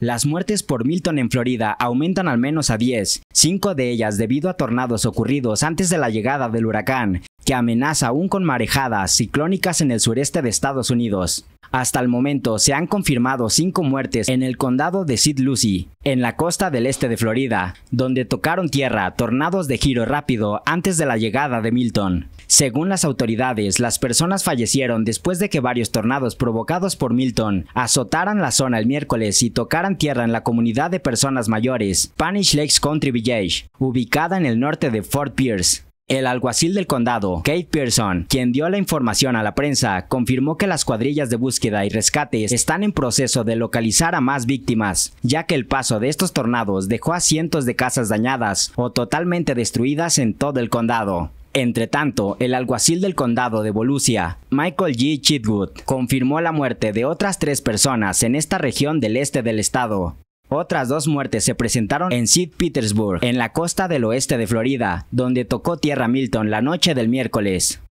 Las muertes por Milton en Florida aumentan al menos a 10, 5 de ellas debido a tornados ocurridos antes de la llegada del huracán, amenaza aún con marejadas ciclónicas en el sureste de Estados Unidos. Hasta el momento se han confirmado cinco muertes en el condado de Sid Lucy, en la costa del este de Florida, donde tocaron tierra tornados de giro rápido antes de la llegada de Milton. Según las autoridades, las personas fallecieron después de que varios tornados provocados por Milton azotaran la zona el miércoles y tocaran tierra en la comunidad de personas mayores, Spanish Lakes Country Village, ubicada en el norte de Fort Pierce. El alguacil del condado, Kate Pearson, quien dio la información a la prensa, confirmó que las cuadrillas de búsqueda y rescate están en proceso de localizar a más víctimas, ya que el paso de estos tornados dejó a cientos de casas dañadas o totalmente destruidas en todo el condado. Entre tanto, el alguacil del condado de Volusia, Michael G. Chitwood, confirmó la muerte de otras tres personas en esta región del este del estado. Otras dos muertes se presentaron en St. Petersburg, en la costa del oeste de Florida, donde tocó tierra Milton la noche del miércoles.